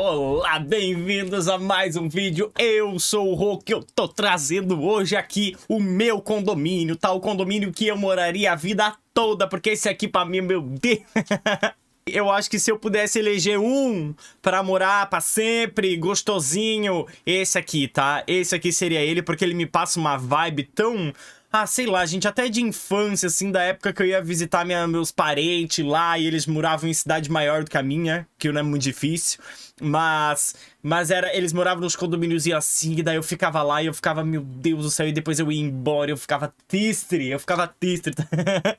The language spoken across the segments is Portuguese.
Olá, bem-vindos a mais um vídeo. Eu sou o Rô, que eu tô trazendo hoje aqui o meu condomínio, tá? O condomínio que eu moraria a vida toda, porque esse aqui pra mim, meu Deus... eu acho que se eu pudesse eleger um pra morar pra sempre, gostosinho, esse aqui, tá? Esse aqui seria ele, porque ele me passa uma vibe tão ah, sei lá, gente, até de infância, assim, da época que eu ia visitar minha, meus parentes lá e eles moravam em cidade maior do que a minha, que não é muito difícil. Mas, mas era, eles moravam nos condomínios e assim, e daí eu ficava lá e eu ficava, meu Deus do céu, e depois eu ia embora, eu ficava triste, eu ficava triste.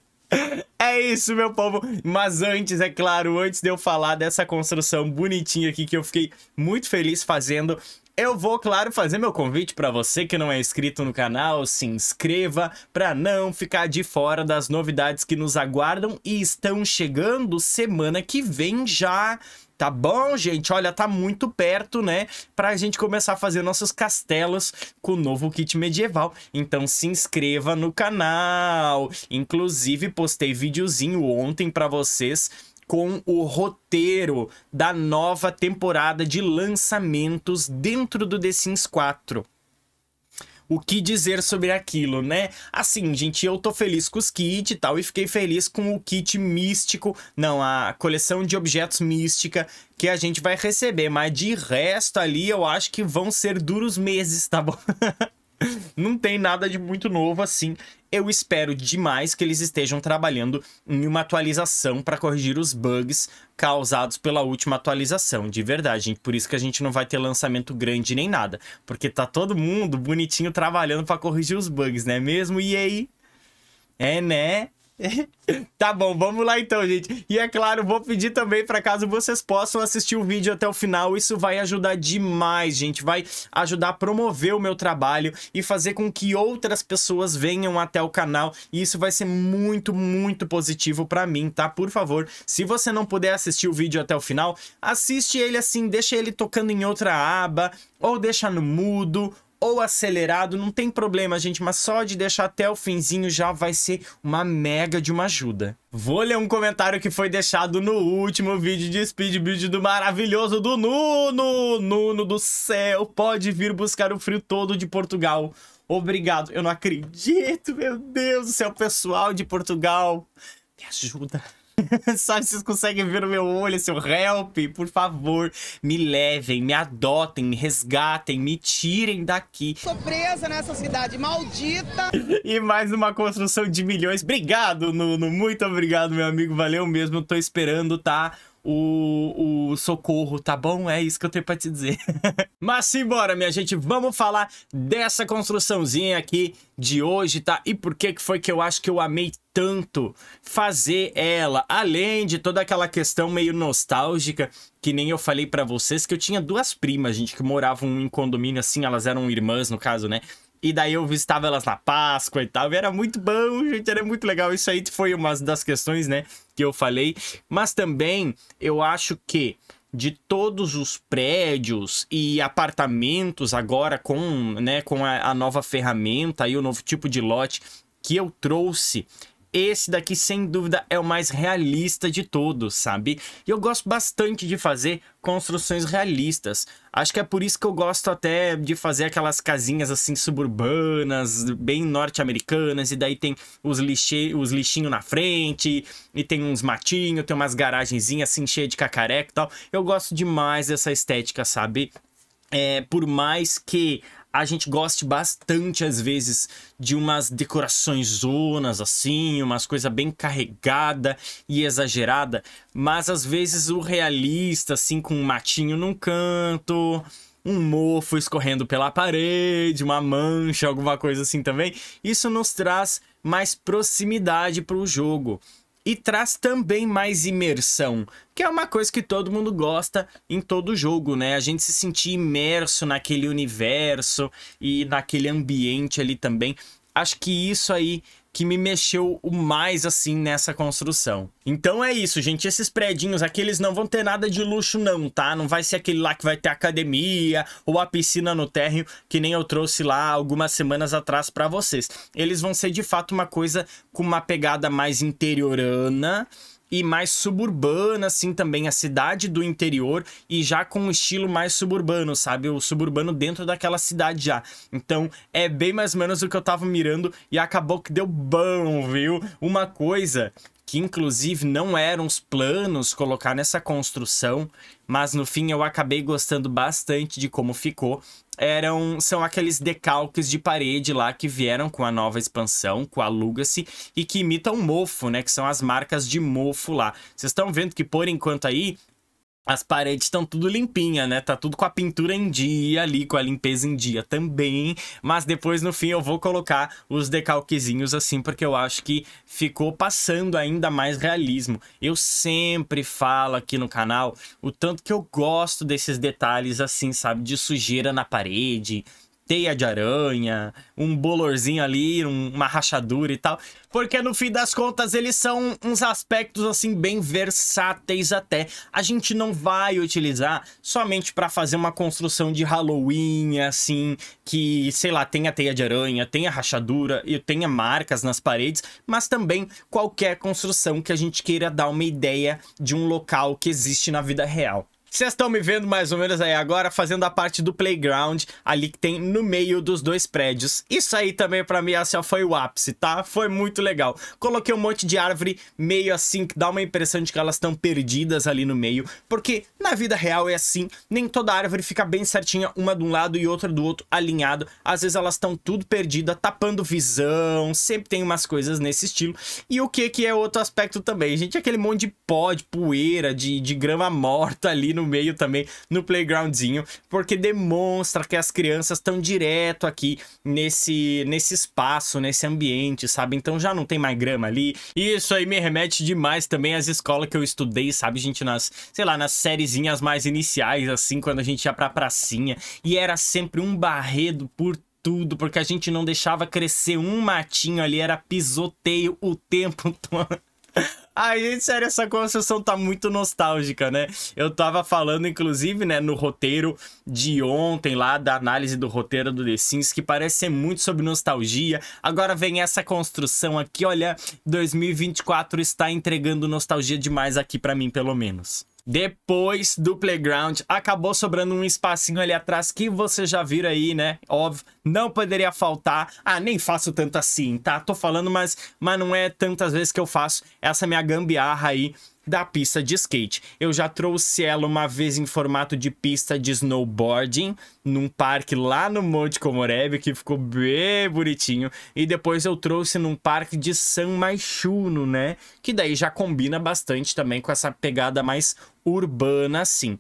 É isso, meu povo. Mas antes, é claro, antes de eu falar dessa construção bonitinha aqui que eu fiquei muito feliz fazendo, eu vou, claro, fazer meu convite para você que não é inscrito no canal, se inscreva para não ficar de fora das novidades que nos aguardam e estão chegando semana que vem já. Tá bom, gente? Olha, tá muito perto, né? Pra gente começar a fazer nossos castelos com o novo kit medieval. Então se inscreva no canal. Inclusive, postei videozinho ontem pra vocês com o roteiro da nova temporada de lançamentos dentro do The Sims 4 o que dizer sobre aquilo, né? Assim, gente, eu tô feliz com os kits e tal, e fiquei feliz com o kit místico, não, a coleção de objetos mística que a gente vai receber, mas de resto ali eu acho que vão ser duros meses, tá bom? Não tem nada de muito novo assim eu espero demais que eles estejam trabalhando em uma atualização para corrigir os bugs causados pela última atualização, de verdade, gente. Por isso que a gente não vai ter lançamento grande nem nada, porque tá todo mundo bonitinho trabalhando para corrigir os bugs, né mesmo? E aí? É, né? tá bom, vamos lá então, gente. E é claro, vou pedir também para caso vocês possam assistir o vídeo até o final, isso vai ajudar demais, gente. Vai ajudar a promover o meu trabalho e fazer com que outras pessoas venham até o canal, e isso vai ser muito, muito positivo para mim, tá? Por favor, se você não puder assistir o vídeo até o final, assiste ele assim, deixa ele tocando em outra aba, ou deixa no mudo, ou acelerado, não tem problema, gente, mas só de deixar até o finzinho já vai ser uma mega de uma ajuda. Vou ler um comentário que foi deixado no último vídeo de speed build do maravilhoso do Nuno. Nuno do céu, pode vir buscar o frio todo de Portugal. Obrigado. Eu não acredito, meu Deus do céu, pessoal de Portugal. Me ajuda. Sabe, vocês conseguem ver o meu olho, seu help? Por favor, me levem, me adotem, me resgatem, me tirem daqui. Sou presa nessa cidade maldita. e mais uma construção de milhões. Obrigado, Nuno. Muito obrigado, meu amigo. Valeu mesmo. Tô esperando, tá? o, o socorro, tá bom? É isso que eu tenho pra te dizer. Mas simbora, minha gente, vamos falar dessa construçãozinha aqui de hoje, tá? E por que foi que eu acho que eu amei tanto fazer ela? Além de toda aquela questão meio nostálgica, que nem eu falei pra vocês, que eu tinha duas primas, gente, que moravam em condomínio, assim, elas eram irmãs, no caso, né? E daí eu visitava elas na Páscoa e tal. E era muito bom, gente. Era muito legal. Isso aí foi uma das questões, né? Que eu falei. Mas também eu acho que de todos os prédios e apartamentos agora com, né, com a, a nova ferramenta e o novo tipo de lote que eu trouxe esse daqui, sem dúvida, é o mais realista de todos, sabe? E eu gosto bastante de fazer construções realistas. Acho que é por isso que eu gosto até de fazer aquelas casinhas assim suburbanas, bem norte-americanas, e daí tem os, lixe... os lixinhos na frente, e tem uns matinhos, tem umas garagenzinhas assim cheias de cacareco e tal. Eu gosto demais dessa estética, sabe? É, por mais que a gente goste bastante, às vezes, de umas decorações zonas, assim, umas coisas bem carregada e exagerada, mas às vezes o realista, assim, com um matinho num canto, um mofo escorrendo pela parede, uma mancha, alguma coisa assim também, isso nos traz mais proximidade para o jogo e traz também mais imersão, que é uma coisa que todo mundo gosta em todo jogo, né? A gente se sentir imerso naquele universo e naquele ambiente ali também. Acho que isso aí que me mexeu o mais assim nessa construção. Então é isso, gente. Esses predinhos aqui, eles não vão ter nada de luxo não, tá? Não vai ser aquele lá que vai ter academia ou a piscina no térreo, que nem eu trouxe lá algumas semanas atrás para vocês. Eles vão ser de fato uma coisa com uma pegada mais interiorana, e mais suburbana, assim, também. A cidade do interior e já com um estilo mais suburbano, sabe? O suburbano dentro daquela cidade já. Então, é bem mais ou menos o que eu tava mirando e acabou que deu bom, viu? Uma coisa que inclusive não eram os planos colocar nessa construção, mas no fim eu acabei gostando bastante de como ficou eram são aqueles decalques de parede lá que vieram com a nova expansão, com a Lugacy, e que imitam mofo, né? Que são as marcas de mofo lá. Vocês estão vendo que, por enquanto aí, as paredes estão tudo limpinha, né? Tá tudo com a pintura em dia ali, com a limpeza em dia também. Mas depois, no fim, eu vou colocar os decalquezinhos assim, porque eu acho que ficou passando ainda mais realismo. Eu sempre falo aqui no canal o tanto que eu gosto desses detalhes assim, sabe? De sujeira na parede, teia de aranha, um bolorzinho ali, um, uma rachadura e tal. Porque no fim das contas eles são uns aspectos assim bem versáteis até. A gente não vai utilizar somente para fazer uma construção de Halloween assim, que, sei lá, tenha teia de aranha, tenha rachadura e tenha marcas nas paredes, mas também qualquer construção que a gente queira dar uma ideia de um local que existe na vida real. Vocês estão me vendo mais ou menos aí agora fazendo a parte do playground ali que tem no meio dos dois prédios. Isso aí também pra mim assim, foi o ápice, tá? Foi muito legal. Coloquei um monte de árvore meio assim que dá uma impressão de que elas estão perdidas ali no meio. Porque na vida real é assim, nem toda árvore fica bem certinha uma de um lado e outra do outro alinhado. Às vezes elas estão tudo perdida, tapando visão, sempre tem umas coisas nesse estilo. E o que que é outro aspecto também, gente? Aquele monte de pó, de poeira, de, de grama morta ali no no meio também, no playgroundzinho, porque demonstra que as crianças estão direto aqui nesse, nesse espaço, nesse ambiente, sabe? Então já não tem mais grama ali. E isso aí me remete demais também às escolas que eu estudei, sabe, gente? Nas, sei lá, nas sériezinhas mais iniciais, assim, quando a gente ia pra pracinha. E era sempre um barredo por tudo, porque a gente não deixava crescer um matinho ali, era pisoteio o tempo todo gente, sério, essa construção tá muito nostálgica, né? Eu tava falando, inclusive, né, no roteiro de ontem lá, da análise do roteiro do The Sims, que parece ser muito sobre nostalgia. Agora vem essa construção aqui, olha, 2024 está entregando nostalgia demais aqui para mim, pelo menos. Depois do Playground, acabou sobrando um espacinho ali atrás que você já vira aí, né? Óbvio, não poderia faltar. Ah, nem faço tanto assim, tá? Tô falando, mas, mas não é tantas vezes que eu faço essa minha gambiarra aí da pista de skate. Eu já trouxe ela uma vez em formato de pista de snowboarding num parque lá no Monte Comorebe, que ficou bem bonitinho, e depois eu trouxe num parque de San Machuno né? Que daí já combina bastante também com essa pegada mais urbana assim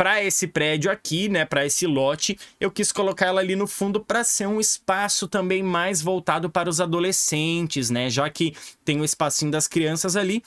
para esse prédio aqui, né, para esse lote, eu quis colocar ela ali no fundo para ser um espaço também mais voltado para os adolescentes, né, já que tem o espacinho das crianças ali,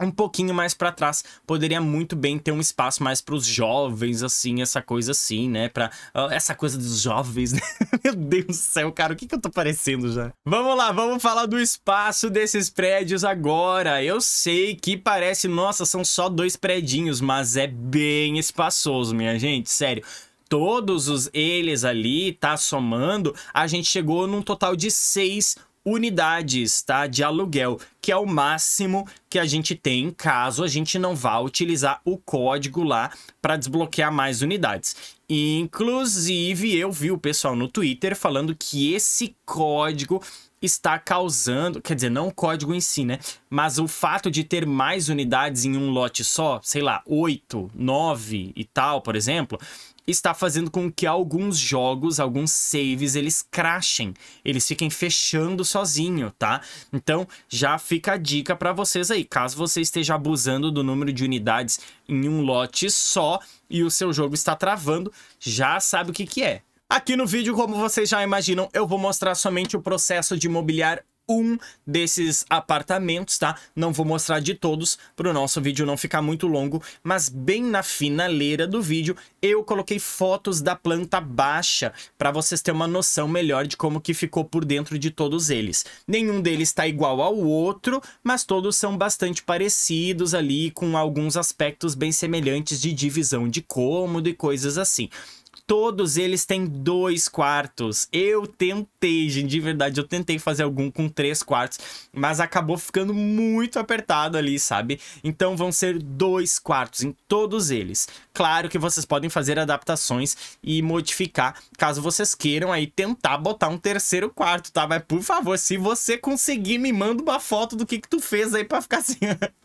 um pouquinho mais para trás poderia muito bem ter um espaço mais para os jovens assim essa coisa assim né para essa coisa dos jovens né? meu Deus do céu cara o que que eu tô parecendo já vamos lá vamos falar do espaço desses prédios agora eu sei que parece nossa são só dois predinhos mas é bem espaçoso minha gente sério todos os eles ali tá somando a gente chegou num total de seis unidades tá? de aluguel, que é o máximo que a gente tem caso a gente não vá utilizar o código lá para desbloquear mais unidades. Inclusive, eu vi o pessoal no Twitter falando que esse código está causando, quer dizer, não o código em si, né? Mas o fato de ter mais unidades em um lote só, sei lá, 8, 9 e tal, por exemplo, está fazendo com que alguns jogos, alguns saves, eles crashem, eles fiquem fechando sozinho, tá? Então, já fica a dica para vocês aí, caso você esteja abusando do número de unidades em um lote só e o seu jogo está travando, já sabe o que que é. Aqui no vídeo, como vocês já imaginam, eu vou mostrar somente o processo de mobiliar um desses apartamentos, tá? Não vou mostrar de todos para o nosso vídeo não ficar muito longo, mas bem na finaleira do vídeo eu coloquei fotos da planta baixa para vocês terem uma noção melhor de como que ficou por dentro de todos eles. Nenhum deles está igual ao outro, mas todos são bastante parecidos ali, com alguns aspectos bem semelhantes de divisão de cômodo e coisas assim. Todos eles têm dois quartos. Eu tentei, gente, de verdade, eu tentei fazer algum com três quartos, mas acabou ficando muito apertado ali, sabe? Então vão ser dois quartos em todos eles. Claro que vocês podem fazer adaptações e modificar caso vocês queiram aí tentar botar um terceiro quarto, tá? Mas por favor, se você conseguir, me manda uma foto do que que tu fez aí pra ficar assim.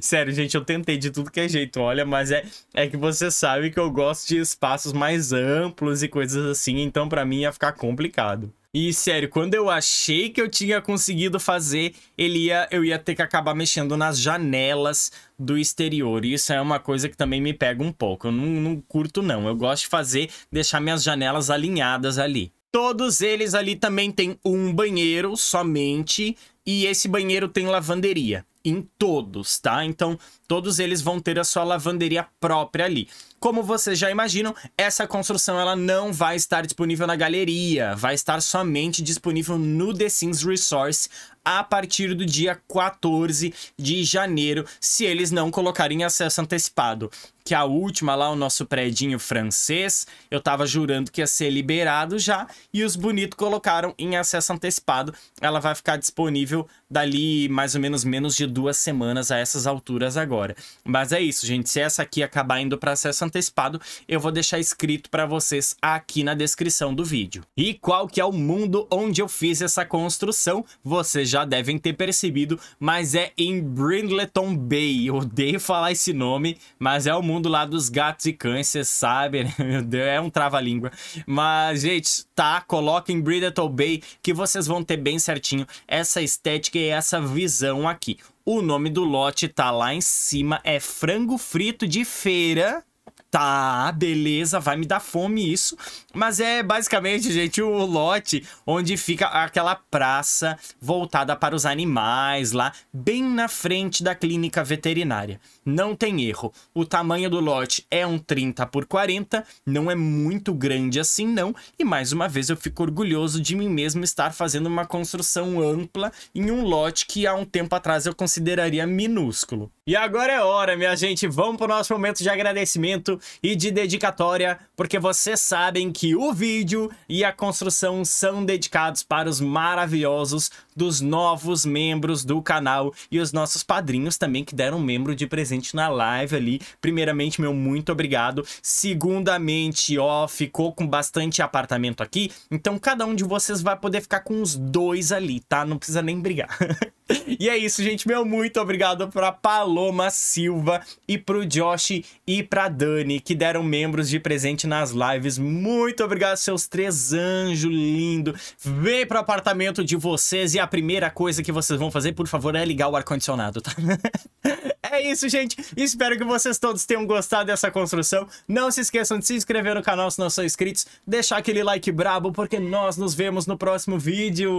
Sério, gente, eu tentei de tudo que é jeito, olha, mas é, é que você sabe que eu gosto de espaços mais amplos e coisas assim, então para mim ia ficar complicado. E sério, quando eu achei que eu tinha conseguido fazer, ele ia, eu ia ter que acabar mexendo nas janelas do exterior. isso é uma coisa que também me pega um pouco. Eu não, não curto, não. Eu gosto de fazer, deixar minhas janelas alinhadas ali. Todos eles ali também tem um banheiro somente, e esse banheiro tem lavanderia em todos, tá? Então, todos eles vão ter a sua lavanderia própria ali. Como vocês já imaginam, essa construção ela não vai estar disponível na galeria, vai estar somente disponível no The Sims Resource a partir do dia 14 de janeiro, se eles não colocarem acesso antecipado. Que a última lá, o nosso prédio francês, eu tava jurando que ia ser liberado já, e os bonitos colocaram em acesso antecipado. Ela vai ficar disponível dali mais ou menos menos de duas semanas a essas alturas agora. Mas é isso, gente. Se essa aqui acabar indo para acesso antecipado, eu vou deixar escrito para vocês aqui na descrição do vídeo. E qual que é o mundo onde eu fiz essa construção? Você já já devem ter percebido, mas é em Brindleton Bay. Eu odeio falar esse nome, mas é o mundo lá dos gatos e cães, vocês sabe, né? Meu Deus, é um trava-língua. Mas, gente, tá, coloca em Brindleton Bay que vocês vão ter bem certinho essa estética e essa visão aqui. O nome do lote tá lá em cima, é frango frito de feira. Tá, beleza, vai me dar fome isso. Mas é basicamente, gente, o lote onde fica aquela praça voltada para os animais lá, bem na frente da clínica veterinária. Não tem erro. O tamanho do lote é um 30 por 40, não é muito grande assim não, e mais uma vez eu fico orgulhoso de mim mesmo estar fazendo uma construção ampla em um lote que há um tempo atrás eu consideraria minúsculo. E agora é hora, minha gente, vamos para o nosso momento de agradecimento e de dedicatória, porque vocês sabem que que o vídeo e a construção são dedicados para os maravilhosos dos novos membros do canal e os nossos padrinhos também que deram membro de presente na live ali. Primeiramente, meu muito obrigado. Segundamente, ó, ficou com bastante apartamento aqui, então cada um de vocês vai poder ficar com os dois ali, tá? Não precisa nem brigar. E é isso, gente. Meu muito obrigado pra Paloma Silva e pro Josh e pra Dani, que deram membros de presente nas lives. Muito obrigado, seus três anjos lindo. Vem pro apartamento de vocês e a primeira coisa que vocês vão fazer, por favor, é ligar o ar-condicionado, tá? é isso, gente. Espero que vocês todos tenham gostado dessa construção. Não se esqueçam de se inscrever no canal se não são inscritos, deixar aquele like brabo, porque nós nos vemos no próximo vídeo.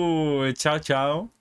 Tchau, tchau.